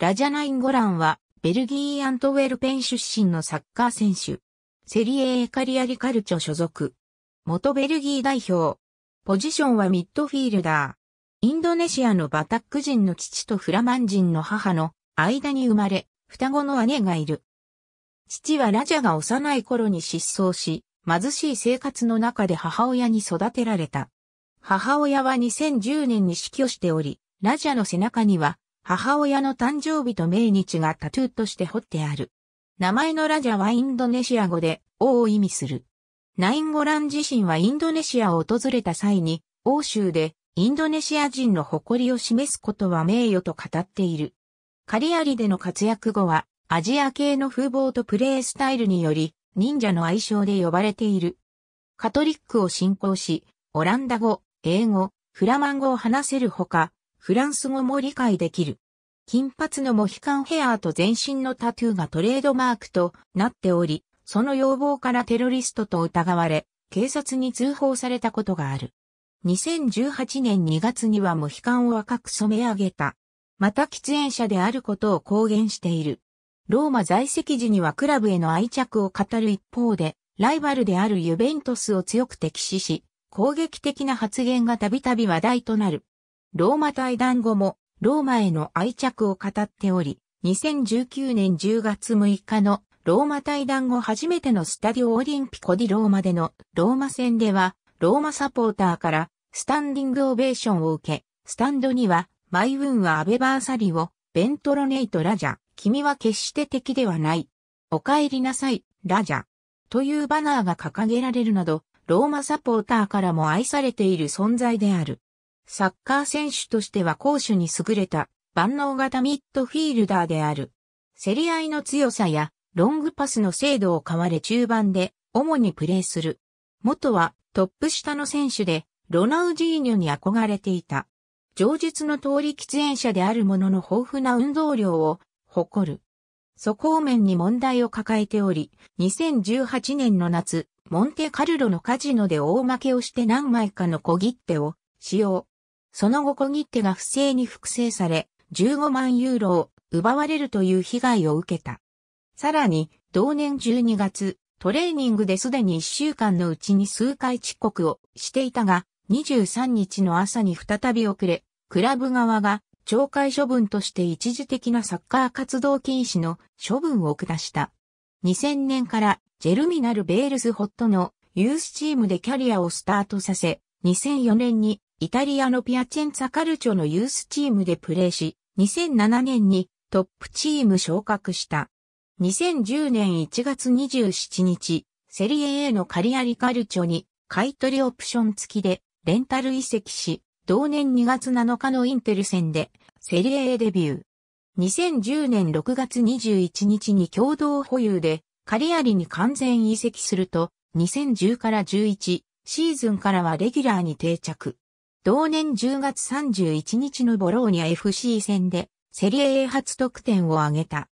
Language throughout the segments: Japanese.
ラジャナイン・ゴランは、ベルギー・アントウェルペン出身のサッカー選手。セリエ・エカリアリカルチョ所属。元ベルギー代表。ポジションはミッドフィールダー。インドネシアのバタック人の父とフラマン人の母の間に生まれ、双子の姉がいる。父はラジャが幼い頃に失踪し、貧しい生活の中で母親に育てられた。母親は2010年に死去しており、ラジャの背中には母親の誕生日と命日がタトゥーとして彫ってある。名前のラジャはインドネシア語で王を意味する。ナインゴラン自身はインドネシアを訪れた際に、欧州でインドネシア人の誇りを示すことは名誉と語っている。カリアリでの活躍後は、アジア系の風貌とプレースタイルにより、忍者の愛称で呼ばれている。カトリックを信仰し、オランダ語、英語、フラマン語を話せるほか、フランス語も理解できる。金髪のモヒカンヘアーと全身のタトゥーがトレードマークとなっており、その要望からテロリストと疑われ、警察に通報されたことがある。2018年2月にはモヒカンを赤く染め上げた。また喫煙者であることを公言している。ローマ在籍時にはクラブへの愛着を語る一方で、ライバルであるユベントスを強く敵視し、攻撃的な発言がたびたび話題となる。ローマ対談後もローマへの愛着を語っており、2019年10月6日のローマ対談後初めてのスタディオオリンピコディローマでのローマ戦では、ローマサポーターからスタンディングオベーションを受け、スタンドには、マイウンはアベバーサリを、ベントロネイトラジャ、君は決して敵ではない。お帰りなさい、ラジャ。というバナーが掲げられるなど、ローマサポーターからも愛されている存在である。サッカー選手としては攻守に優れた万能型ミッドフィールダーである。競り合いの強さやロングパスの精度を買われ中盤で主にプレーする。元はトップ下の選手でロナウジーニョに憧れていた。上述の通り喫煙者であるものの豊富な運動量を誇る。素行面に問題を抱えており、2018年の夏、モンテカルロのカジノで大負けをして何枚かの小切手を使用。その後小切手が不正に複製され、15万ユーロを奪われるという被害を受けた。さらに、同年12月、トレーニングですでに1週間のうちに数回遅刻をしていたが、23日の朝に再び遅れ、クラブ側が懲戒処分として一時的なサッカー活動禁止の処分を下した。2000年からジェルミナル・ベールス・ホットのユースチームでキャリアをスタートさせ、2004年にイタリアのピアチェンツァカルチョのユースチームでプレーし、2007年にトップチーム昇格した。2010年1月27日、セリエ A のカリアリカルチョに買取オプション付きでレンタル移籍し、同年2月7日のインテル戦でセリエ A デビュー。2010年6月21日に共同保有でカリアリに完全移籍すると、2010から11シーズンからはレギュラーに定着。同年10月31日のボローニャ FC 戦でセリエ A 初得点を挙げた。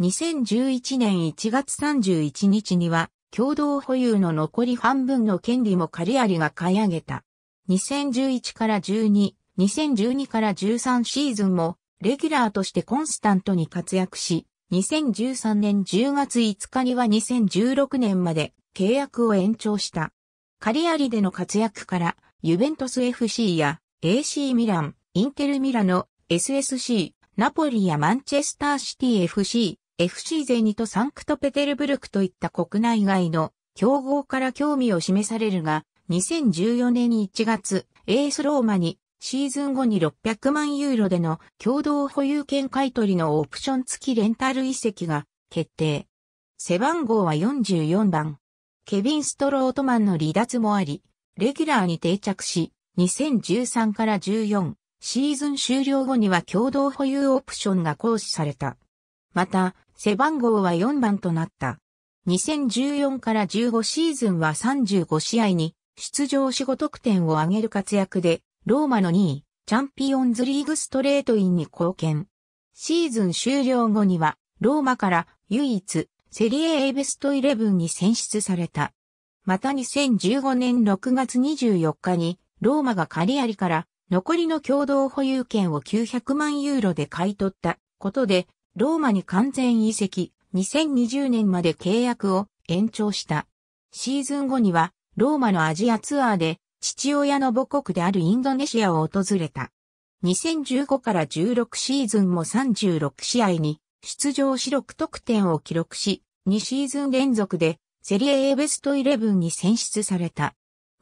2011年1月31日には共同保有の残り半分の権利もカリアリが買い上げた。2011から12、2012から13シーズンもレギュラーとしてコンスタントに活躍し、2013年10月5日には2016年まで契約を延長した。カリアリでの活躍からユベントス FC や AC ミラン、インテルミラノ、SSC、ナポリやマンチェスターシティ FC、FC ゼニとサンクトペテルブルクといった国内外の競合から興味を示されるが、2014年1月、エースローマにシーズン後に600万ユーロでの共同保有権買取のオプション付きレンタル移籍が決定。背番号は44番。ケビン・ストロートマンの離脱もあり、レギュラーに定着し、2013から14シーズン終了後には共同保有オプションが行使された。また、背番号は4番となった。2014から15シーズンは35試合に出場し5得点を挙げる活躍で、ローマの2位、チャンピオンズリーグストレートインに貢献。シーズン終了後には、ローマから唯一、セリエ A ベストイレブンに選出された。また2015年6月24日に、ローマがカリアリから残りの共同保有権を900万ユーロで買い取ったことで、ローマに完全移籍、2020年まで契約を延長した。シーズン後には、ローマのアジアツアーで、父親の母国であるインドネシアを訪れた。2015から16シーズンも36試合に出場し6得点を記録し、2シーズン連続でセリエ A ベストイレブンに選出された。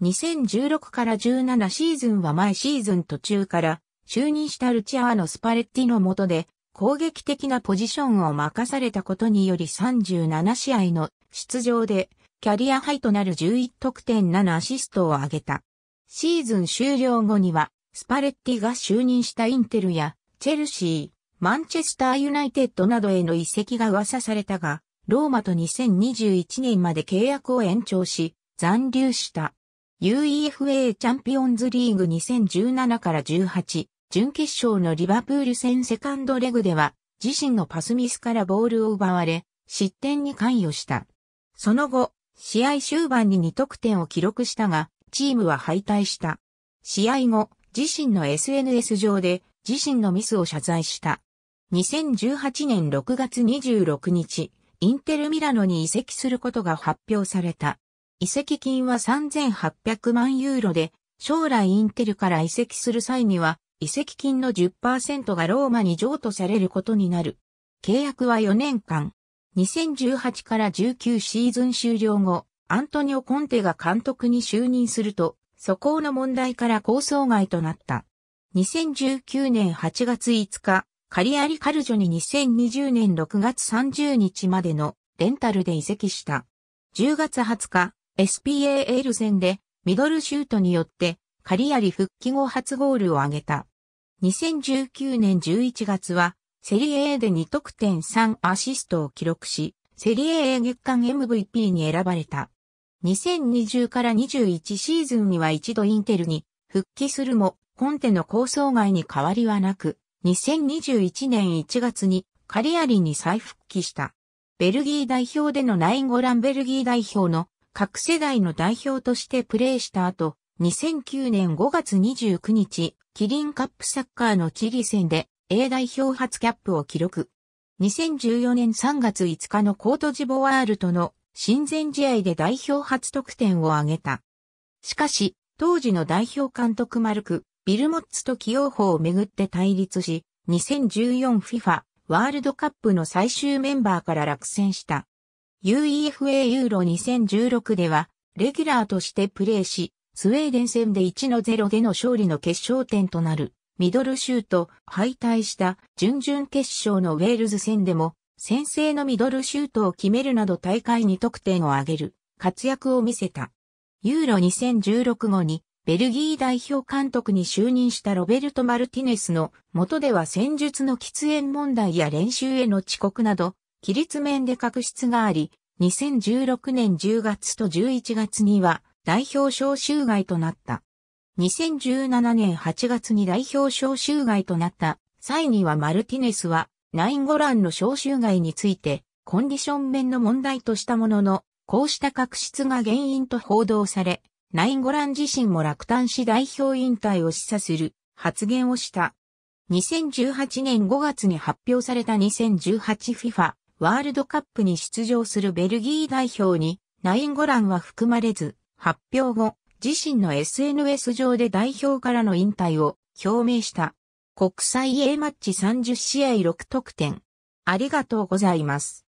2016から17シーズンは前シーズン途中から就任したルチアーノ・スパレッティの下で攻撃的なポジションを任されたことにより37試合の出場でキャリアハイとなる11得点7アシストを挙げた。シーズン終了後にはスパレッティが就任したインテルやチェルシー、マンチェスターユナイテッドなどへの移籍が噂されたが、ローマと2021年まで契約を延長し、残留した。UEFA チャンピオンズリーグ2017から18、準決勝のリバプール戦セカンドレグでは、自身のパスミスからボールを奪われ、失点に関与した。その後、試合終盤に2得点を記録したが、チームは敗退した。試合後、自身の SNS 上で自身のミスを謝罪した。2018年6月26日、インテルミラノに移籍することが発表された。移籍金は3800万ユーロで、将来インテルから移籍する際には、移籍金の10%がローマに譲渡されることになる。契約は4年間。2018から19シーズン終了後、アントニオ・コンテが監督に就任すると、素行の問題から構想外となった。2019年8月5日、カリアリカルジョに2020年6月30日までのレンタルで移籍した。10月20日、SPAL 戦でミドルシュートによってカリアリ復帰後初ゴールを挙げた。2019年11月はセリエ A で2得点3アシストを記録し、セリエ A 月間 MVP に選ばれた。2020から21シーズンには一度インテルに復帰するも、コンテの構想外に変わりはなく、2021年1月にカリアリに再復帰した。ベルギー代表でのナインゴランベルギー代表の各世代の代表としてプレーした後、2009年5月29日、キリンカップサッカーのチリ戦で A 代表初キャップを記録。2014年3月5日のコートジボワールとの親善試合で代表初得点を挙げた。しかし、当時の代表監督マルク、ビルモッツと起用法をめぐって対立し、2014FIFA ワールドカップの最終メンバーから落選した。UEFA ユーロ2016では、レギュラーとしてプレーし、スウェーデン戦で1の0での勝利の決勝点となる、ミドルシュート、敗退した準々決勝のウェールズ戦でも、先制のミドルシュートを決めるなど大会に得点を挙げる活躍を見せた。ユーロ2016後にベルギー代表監督に就任したロベルト・マルティネスの元では戦術の喫煙問題や練習への遅刻など、規律面で確執があり、2016年10月と11月には代表招集外となった。2017年8月に代表招集外となった際にはマルティネスはナインゴランの招集外についてコンディション面の問題としたものの、こうした確執が原因と報道され、ナインゴラン自身も落胆し代表引退を示唆する発言をした。2018年5月に発表された 2018FIFA ワールドカップに出場するベルギー代表にナインゴランは含まれず、発表後、自身の SNS 上で代表からの引退を表明した。国際 A マッチ30試合6得点。ありがとうございます。